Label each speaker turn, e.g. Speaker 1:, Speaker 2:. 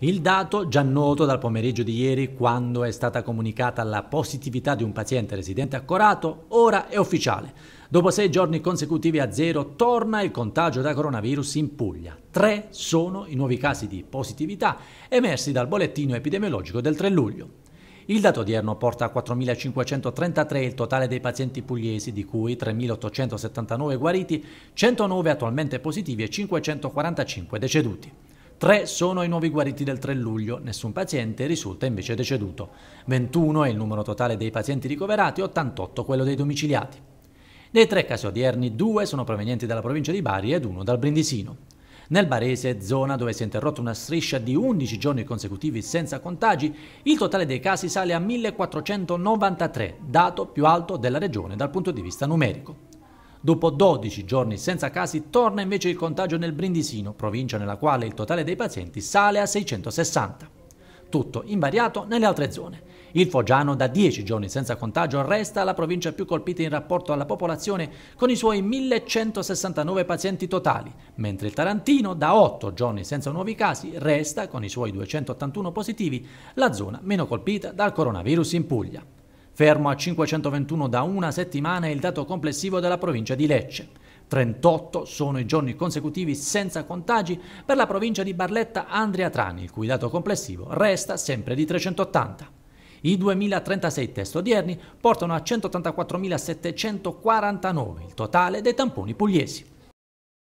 Speaker 1: Il dato, già noto dal pomeriggio di ieri quando è stata comunicata la positività di un paziente residente a Corato, ora è ufficiale. Dopo sei giorni consecutivi a zero torna il contagio da coronavirus in Puglia. Tre sono i nuovi casi di positività emersi dal bollettino epidemiologico del 3 luglio. Il dato odierno porta a 4.533 il totale dei pazienti pugliesi, di cui 3.879 guariti, 109 attualmente positivi e 545 deceduti. 3 sono i nuovi guariti del 3 luglio, nessun paziente risulta invece deceduto. 21 è il numero totale dei pazienti ricoverati, 88 quello dei domiciliati. Dei tre casi odierni, due sono provenienti dalla provincia di Bari ed uno dal Brindisino. Nel Barese, zona dove si è interrotta una striscia di 11 giorni consecutivi senza contagi, il totale dei casi sale a 1493, dato più alto della regione dal punto di vista numerico. Dopo 12 giorni senza casi torna invece il contagio nel Brindisino, provincia nella quale il totale dei pazienti sale a 660. Tutto invariato nelle altre zone. Il Foggiano da 10 giorni senza contagio resta la provincia più colpita in rapporto alla popolazione con i suoi 1169 pazienti totali, mentre il Tarantino da 8 giorni senza nuovi casi resta con i suoi 281 positivi la zona meno colpita dal coronavirus in Puglia fermo a 521 da una settimana è il dato complessivo della provincia di Lecce. 38 sono i giorni consecutivi senza contagi per la provincia di Barletta Andria Trani, il cui dato complessivo resta sempre di 380. I 2036 test odierni portano a 184.749 il totale dei tamponi pugliesi.